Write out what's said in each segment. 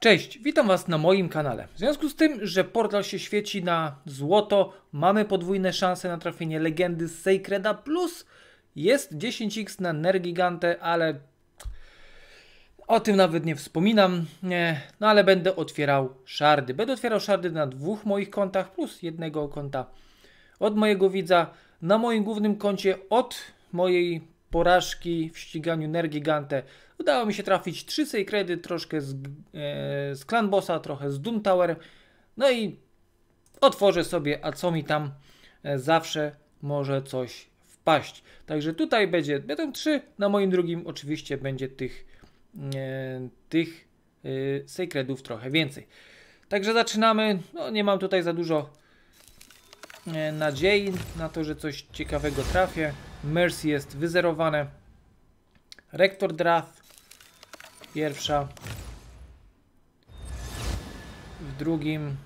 Cześć, witam Was na moim kanale. W związku z tym, że portal się świeci na złoto, mamy podwójne szanse na trafienie legendy z Sacreda, plus jest 10x na Nergigante, ale o tym nawet nie wspominam, nie. no ale będę otwierał szardy. Będę otwierał szardy na dwóch moich kontach, plus jednego konta od mojego widza. Na moim głównym koncie od mojej porażki w ściganiu Nergigante. Udało mi się trafić 3 kredy, troszkę z, e, z Clan Bossa, trochę z Doom Tower. No i otworzę sobie, a co mi tam e, zawsze może coś wpaść. Także tutaj będzie, będą 3, na moim drugim oczywiście będzie tych, e, tych e, trochę więcej. Także zaczynamy. No, nie mam tutaj za dużo e, nadziei na to, że coś ciekawego trafię. Mercy jest wyzerowane. Rektor Drath. Pierwsza. W drugim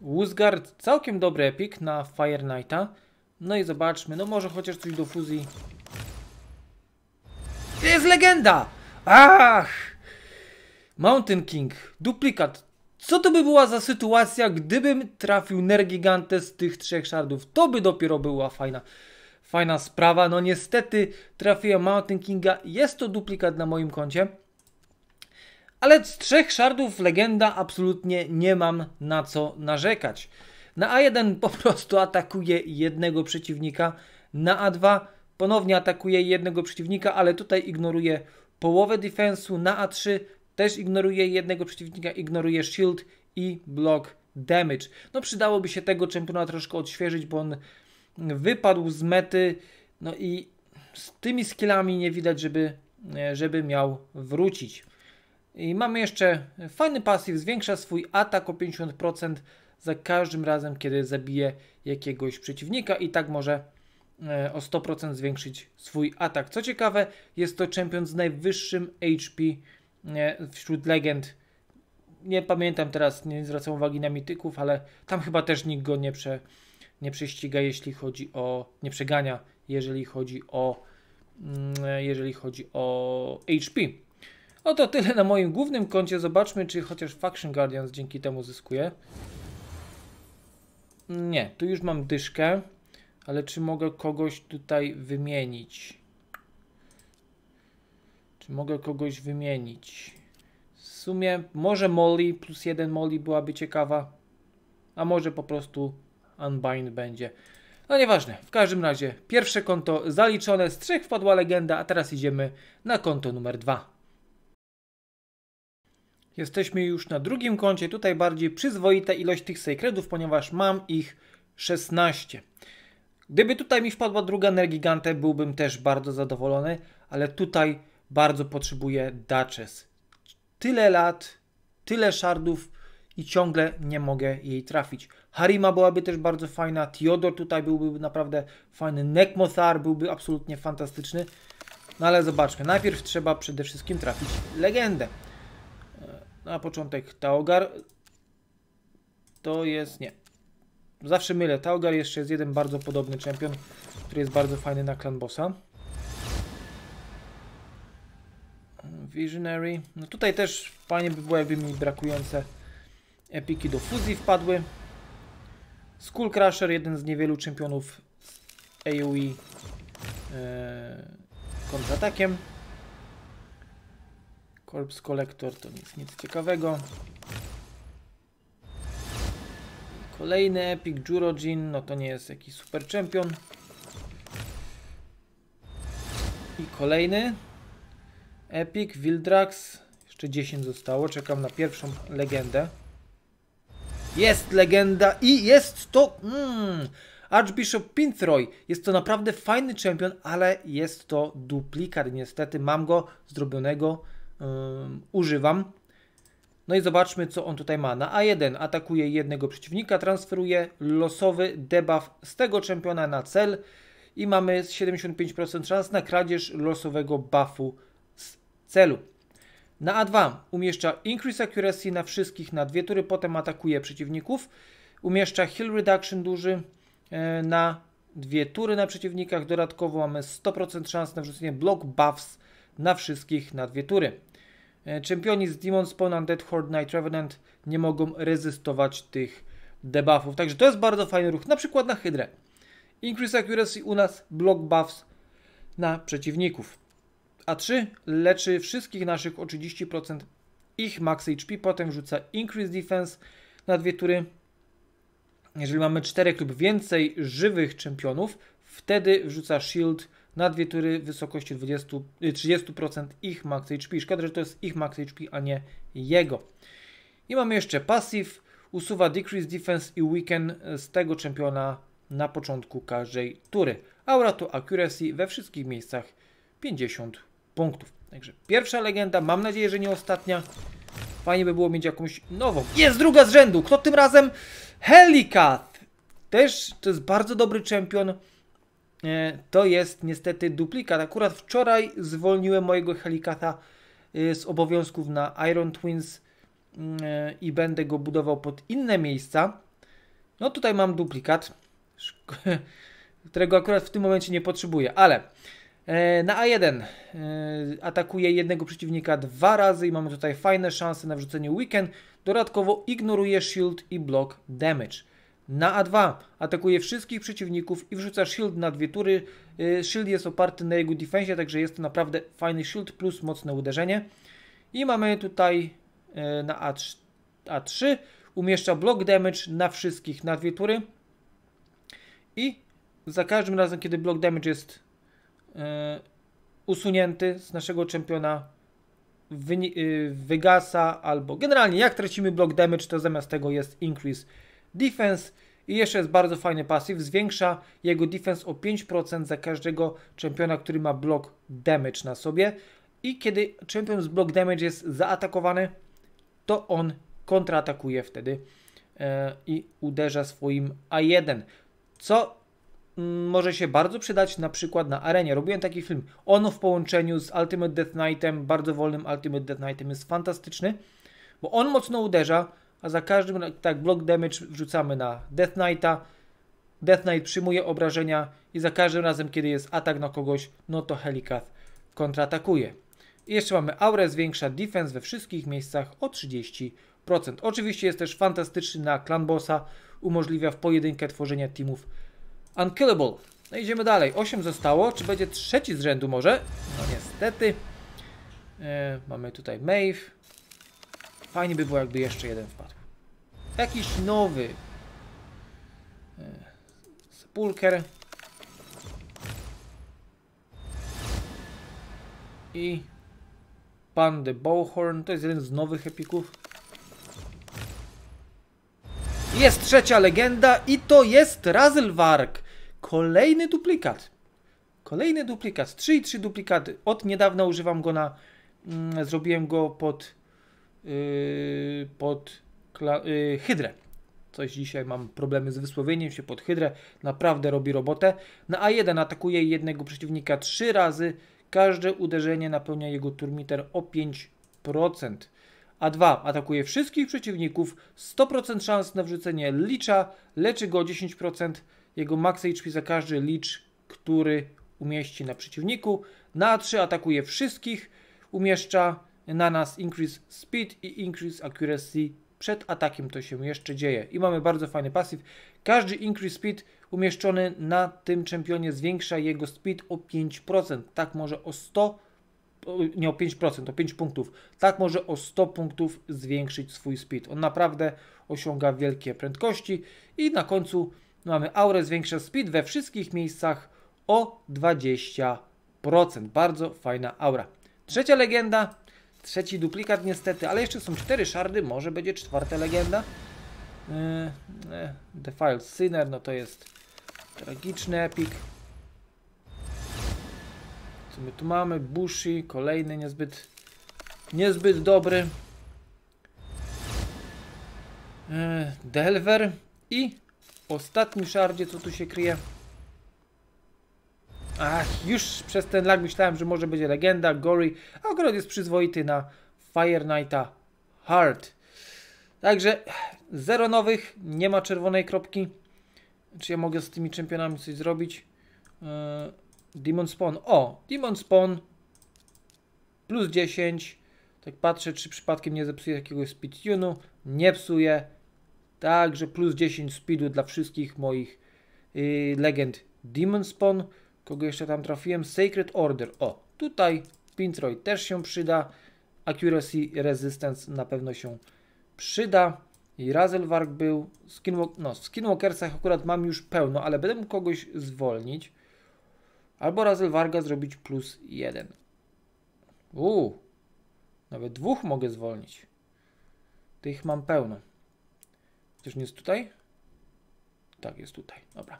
Wuzgard. Całkiem dobry epik na Fire Knighta. No i zobaczmy. No może chociaż coś do fuzji. To jest legenda! Ach! Mountain King. Duplikat. Co to by była za sytuacja, gdybym trafił Nergigantę z tych trzech szardów? To by dopiero była fajna fajna sprawa. No niestety trafiłem Mountain Kinga, jest to duplikat na moim koncie. Ale z trzech szardów legenda absolutnie nie mam na co narzekać. Na A1 po prostu atakuje jednego przeciwnika, na A2 ponownie atakuje jednego przeciwnika, ale tutaj ignoruje połowę defensu, na A3 też ignoruje jednego przeciwnika, ignoruje shield i block damage. No przydałoby się tego czempiona troszkę odświeżyć, bo on wypadł z mety, no i z tymi skillami nie widać, żeby, e, żeby miał wrócić. I mamy jeszcze fajny pasyw, zwiększa swój atak o 50% za każdym razem, kiedy zabije jakiegoś przeciwnika i tak może e, o 100% zwiększyć swój atak. Co ciekawe, jest to czempion z najwyższym HP e, wśród legend. Nie pamiętam teraz, nie zwracam uwagi na mityków, ale tam chyba też nikt go nie, prze, nie prześciga, jeśli chodzi o, nie przegania, jeżeli chodzi o, mm, jeżeli chodzi o HP. Oto tyle na moim głównym koncie. Zobaczmy, czy chociaż Faction Guardians dzięki temu zyskuje. Nie, tu już mam dyszkę, ale czy mogę kogoś tutaj wymienić? Czy mogę kogoś wymienić? W sumie może Molly plus jeden Molly byłaby ciekawa, a może po prostu unbind będzie. No nieważne, w każdym razie pierwsze konto zaliczone, z trzech wpadła legenda, a teraz idziemy na konto numer dwa. Jesteśmy już na drugim koncie, tutaj bardziej przyzwoita ilość tych sekretów, ponieważ mam ich 16. Gdyby tutaj mi wpadła druga Nergigantę, byłbym też bardzo zadowolony, ale tutaj bardzo potrzebuję Duchess. Tyle lat, tyle szardów, i ciągle nie mogę jej trafić. Harima byłaby też bardzo fajna, Theodor tutaj byłby naprawdę fajny, Nekmothar byłby absolutnie fantastyczny. No ale zobaczmy, najpierw trzeba przede wszystkim trafić legendę. E, na początek Taogar. To jest... nie. Zawsze mylę. Taogar jeszcze jest jeden bardzo podobny czempion, który jest bardzo fajny na klan bossa. Visionary. No tutaj też fajnie by było, jakby mi brakujące Epiki do fuzji wpadły. Skullcrasher, jeden z niewielu czempionów AoE yy, e, kontratakiem. Corpse Collector to nic, nic ciekawego. Kolejny Epic Jurojin, no to nie jest jakiś super czempion. I kolejny Epic Wildrax. Jeszcze 10 zostało, czekam na pierwszą legendę. Jest legenda i jest to... Mm, Archbishop Pinthroy. Jest to naprawdę fajny champion, ale jest to duplikat. Niestety mam go zrobionego, um, używam. No i zobaczmy, co on tutaj ma. Na A1 atakuje jednego przeciwnika, transferuje losowy debuff z tego czempiona na cel i mamy 75% szans na kradzież losowego buffu z celu. Na A2 umieszcza Increase Accuracy na wszystkich na dwie tury, potem atakuje przeciwników. Umieszcza Heal Reduction duży e, na dwie tury na przeciwnikach. Dodatkowo mamy 100% szans na wrzucenie Block Buffs na wszystkich na dwie tury. E, czempioni z Demon Spawn and Dead Horde Night Revenant nie mogą rezystować tych debuffów. Także to jest bardzo fajny ruch, na przykład na Hydrę. Increase Accuracy u nas, Block Buffs na przeciwników. A3 leczy wszystkich naszych o 30% ich max HP, potem rzuca Increase Defense na dwie tury. Jeżeli mamy 4 lub więcej żywych czempionów, wtedy wrzuca Shield na dwie tury w wysokości 20, 30% y, ich max HP. Szkoda, że to jest ich max HP, a nie jego. I mamy jeszcze pasyw, usuwa Decrease Defense i Weaken z tego czempiona na początku każdej tury. Aura to Accuracy we wszystkich miejscach 50% punktów. Także pierwsza legenda, mam nadzieję, że nie ostatnia. Fajnie by było mieć jakąś nową. Jest druga z rzędu, kto tym razem? Helikat! Też to jest bardzo dobry czempion. E, to jest niestety duplikat. Akurat wczoraj zwolniłem mojego Helikata e, z obowiązków na Iron Twins mm, e, i będę go budował pod inne miejsca. No tutaj mam duplikat, którego akurat w tym momencie nie potrzebuję, ale E, na A1 e, atakuje jednego przeciwnika dwa razy i mamy tutaj fajne szanse na wrzucenie weekend. Dodatkowo ignoruje shield i block damage. Na A2 atakuje wszystkich przeciwników i wrzuca shield na dwie tury. E, shield jest oparty na jego defensie, także jest to naprawdę fajny shield plus mocne uderzenie. I mamy tutaj na A3, A3 umieszcza block damage na wszystkich na dwie tury. I za każdym razem, kiedy block damage jest E, usunięty z naszego czempiona e, wygasa albo generalnie jak tracimy block damage to zamiast tego jest increase defense i jeszcze jest bardzo fajny pasyw, zwiększa jego defense o 5% za każdego czempiona, który ma block damage na sobie i kiedy czempion z block damage jest zaatakowany to on kontratakuje wtedy e, i uderza swoim A1 co Mm, może się bardzo przydać na przykład na arenie. Robiłem taki film. On w połączeniu z Ultimate Death Knightem, bardzo wolnym Ultimate Death Knightem jest fantastyczny, bo on mocno uderza, a za każdym tak block damage wrzucamy na Death Knighta. Death Knight przyjmuje obrażenia i za każdym razem, kiedy jest atak na kogoś, no to Helikath kontratakuje. I jeszcze mamy aurę, zwiększa defense we wszystkich miejscach o 30%. Oczywiście jest też fantastyczny na Clan Bossa, umożliwia w pojedynkę tworzenie teamów Unkillable. No idziemy dalej. 8 zostało. Czy będzie trzeci z rzędu może? No niestety. E, mamy tutaj Maeve. Fajnie by było, jakby jeszcze jeden wpadł. Jakiś nowy. E, Sepulker. I Pan de Bowhorn. To jest jeden z nowych epików. Jest trzecia legenda i to jest Razelwark. Kolejny duplikat. Kolejny duplikat. 3 i 3 duplikaty. Od niedawna używam go na... Mm, zrobiłem go pod... Yy, pod yy, hydrę. Coś dzisiaj mam problemy z wysłowieniem się pod hydrę. Naprawdę robi robotę. Na A1 atakuje jednego przeciwnika 3 razy. Każde uderzenie napełnia jego turmiter o 5%. A2 atakuje wszystkich przeciwników, 100% szans na wrzucenie licza, leczy go 10%, jego max HP za każdy licz, który umieści na przeciwniku. Na 3 atakuje wszystkich, umieszcza na nas Increase Speed i Increase Accuracy przed atakiem to się jeszcze dzieje. I mamy bardzo fajny pasyw. Każdy increase speed umieszczony na tym czempionie zwiększa jego speed o 5%. Tak może o 100, nie o 5%, o 5 punktów. Tak może o 100 punktów zwiększyć swój speed. On naprawdę osiąga wielkie prędkości i na końcu no mamy aurę zwiększa speed we wszystkich miejscach o 20%. Bardzo fajna aura. Trzecia legenda, trzeci duplikat niestety, ale jeszcze są cztery szardy, może będzie czwarta legenda. Yy, e, The Defile Sinner, no to jest tragiczny epik. Co my tu mamy? Bushi, kolejny niezbyt, niezbyt dobry. Yy, Delver i ostatnim szardzie, co tu się kryje. Ach, już przez ten lag myślałem, że może będzie legenda, gory, a akurat jest przyzwoity na Fire Knighta Hard. Także zero nowych, nie ma czerwonej kropki. Czy ja mogę z tymi czempionami coś zrobić? Yy, Demon Spawn. O, Demon Spawn plus 10. Tak patrzę, czy przypadkiem nie zepsuję jakiegoś speedtunu. Nie psuję. Także plus 10 speedu dla wszystkich moich yy, legend Demon Spawn. Kogo jeszcze tam trafiłem? Sacred Order. O, tutaj Pintroy też się przyda. Accuracy Resistance na pewno się przyda. I Razelwark był. Skinwalk no, w Skinwalkersach akurat mam już pełno, ale będę mógł kogoś zwolnić. Albo Razelwarga zrobić plus 1. Uuu, nawet dwóch mogę zwolnić. Tych mam pełno. Też nie jest tutaj? Tak, jest tutaj. Dobra.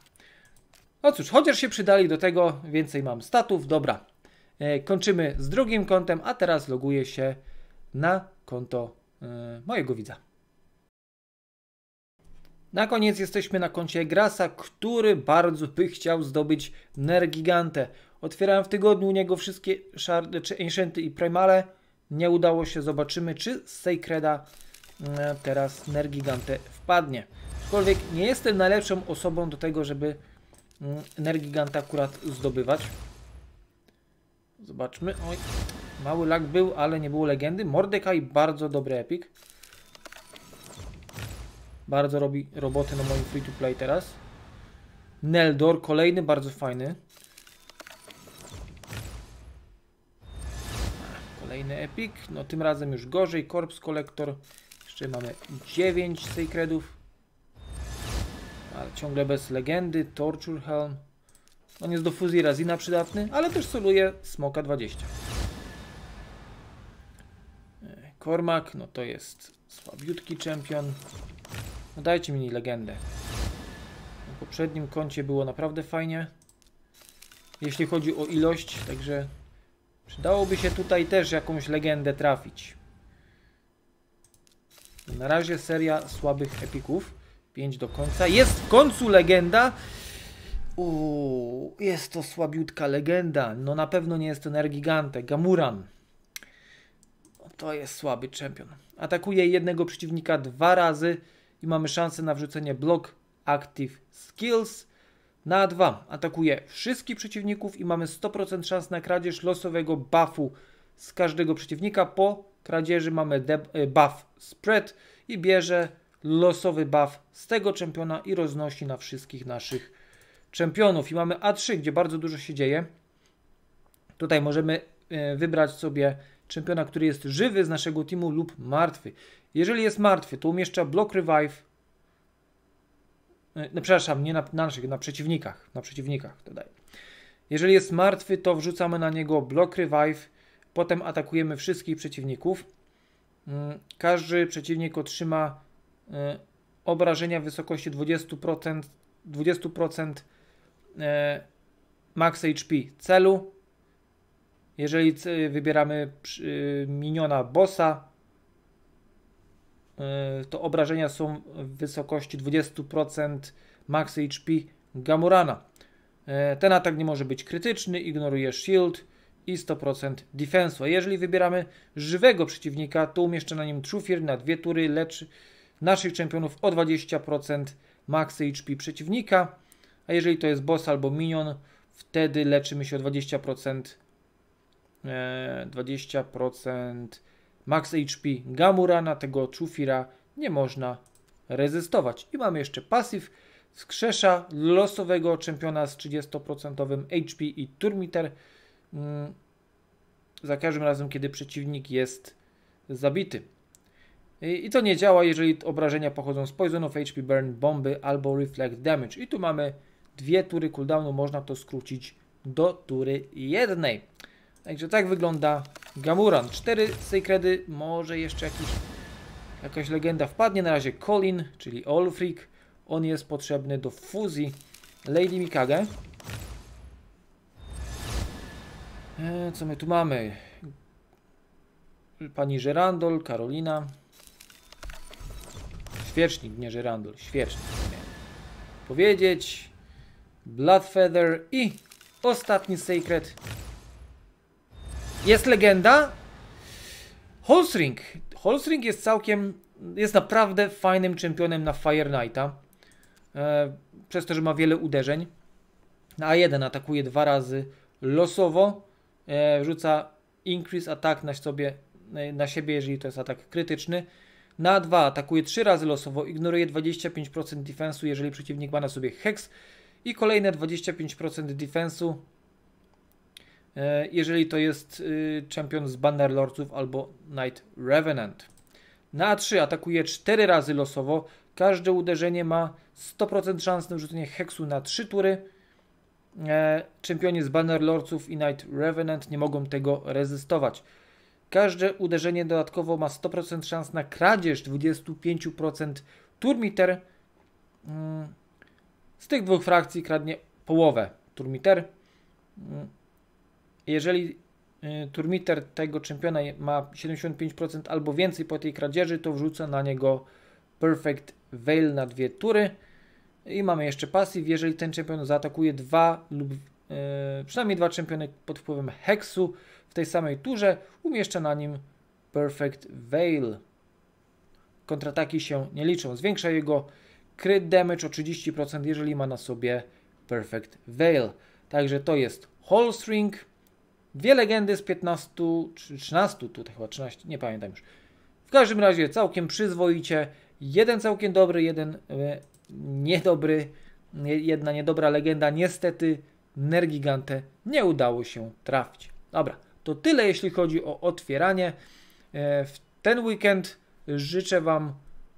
No cóż, chociaż się przydali do tego, więcej mam statów. Dobra. E, kończymy z drugim kontem, a teraz loguję się na konto e, mojego widza. Na koniec jesteśmy na koncie Grasa, który bardzo by chciał zdobyć Nergigantę. Otwierałem w tygodniu u niego wszystkie szardy, czy Ancienty i Primale. Nie udało się, zobaczymy czy z Sacreda E, teraz Nergigantę wpadnie. Aczkolwiek nie jestem najlepszą osobą do tego, żeby energiganta mm, akurat zdobywać. Zobaczmy. Oj, mały lag był, ale nie było legendy. Mordekaj bardzo dobry epik. Bardzo robi roboty na moim free to play teraz. Neldor, kolejny bardzo fajny. Kolejny epik. No tym razem już gorzej. Korps Collector. Jeszcze mamy 9 Sacredów. Ale ciągle bez legendy. Torture Helm. On jest do fuzji Razina przydatny, ale też soluje Smoka 20. E, Kormak, no to jest słabiutki czempion. No dajcie mi legendę. Na poprzednim koncie było naprawdę fajnie. Jeśli chodzi o ilość, także przydałoby się tutaj też jakąś legendę trafić. Na razie seria słabych epików. 5 do końca. Jest w końcu legenda. Uuu, jest to słabiutka legenda. No na pewno nie jest to Nergigante. Gamuran. No, to jest słaby czempion. Atakuje jednego przeciwnika dwa razy i mamy szansę na wrzucenie blok Active Skills na dwa. Atakuje wszystkich przeciwników i mamy 100% szans na kradzież losowego buffu z każdego przeciwnika po kradzieży mamy e, buff spread i bierze losowy buff z tego czempiona i roznosi na wszystkich naszych czempionów. I mamy A3, gdzie bardzo dużo się dzieje. Tutaj możemy e, wybrać sobie czempiona, który jest żywy z naszego teamu lub martwy. Jeżeli jest martwy, to umieszcza block revive. E, no, przepraszam, nie na, na naszych, na przeciwnikach. Na przeciwnikach to Jeżeli jest martwy, to wrzucamy na niego block revive Potem atakujemy wszystkich przeciwników. Mm, każdy przeciwnik otrzyma e, obrażenia w wysokości 20%, 20% e, max HP celu. Jeżeli wybieramy e, miniona bossa, to obrażenia są w wysokości 20% max HP Gamurana. Ten atak nie może być krytyczny, ignoruje shield, i 100% defensu. A jeżeli wybieramy żywego przeciwnika, to umieszczę na nim trufir na dwie tury, lecz naszych czempionów o 20% max HP przeciwnika. A jeżeli to jest boss albo minion, wtedy leczymy się o 20% 20% e, max HP Gamurana, tego Chufira nie można rezystować. I mamy jeszcze pasyw krzesza losowego czempiona z 30% HP i Turmiter Mm, za każdym razem, kiedy przeciwnik jest zabity. I to nie działa, jeżeli obrażenia pochodzą z poisonów, HP burn, bomby albo reflect damage. I tu mamy dwie tury cooldownu, można to skrócić do tury jednej. Także tak wygląda Gamuran. Cztery sekredy, może jeszcze jakiś, jakaś legenda wpadnie. Na razie Colin, czyli All Freak. On jest potrzebny do fuzji Lady Mikage. E, co my tu mamy? Pani Żerandol, Karolina. Świecznik, nie Żerandol, świecznik. Powiedzieć. Bloodfeather i ostatni Sacred. Jest legenda? Holstring. Holstring jest całkiem, jest naprawdę fajnym czempionem na Fire Knighta. E, przez to, że ma wiele uderzeń. a jeden atakuje dwa razy losowo. E, rzuca increase attack na, sobie, e, na siebie, jeżeli to jest atak krytyczny. Na 2 atakuje 3 razy losowo, ignoruje 25% defensu, jeżeli przeciwnik ma na sobie hex i kolejne 25% defensu, e, jeżeli to jest champion z Bannerlordców albo Knight Revenant. Na 3 atakuje 4 razy losowo, każde uderzenie ma 100% szans na wrzucenie hexu na 3 tury E, czempioni z Banner Lordsów i Night Revenant nie mogą tego rezystować. Każde uderzenie dodatkowo ma 100% szans na kradzież 25% Turmiter. Mm, z tych dwóch frakcji kradnie połowę Turmiter. Mm, jeżeli y, Turmiter tego czempiona ma 75% albo więcej po tej kradzieży, to wrzuca na niego Perfect Veil na dwie tury. I mamy jeszcze pasyw, jeżeli ten czempion zaatakuje dwa lub e, przynajmniej dwa czempiony pod wpływem hexu w tej samej turze, umieszcza na nim Perfect Veil. Kontrataki się nie liczą. Zwiększa jego crit damage o 30%, jeżeli ma na sobie Perfect Veil. Także to jest Holstring. Dwie legendy z 15 czy 13, tutaj chyba 13, nie pamiętam już. W każdym razie całkiem przyzwoicie. Jeden całkiem dobry, jeden e, niedobry, jedna niedobra legenda. Niestety Nergigante nie udało się trafić. Dobra, to tyle jeśli chodzi o otwieranie. E, w ten weekend życzę Wam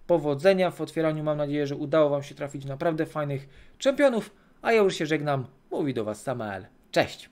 powodzenia w otwieraniu. Mam nadzieję, że udało Wam się trafić naprawdę fajnych czempionów, a ja już się żegnam. Mówi do Was Samael. Cześć!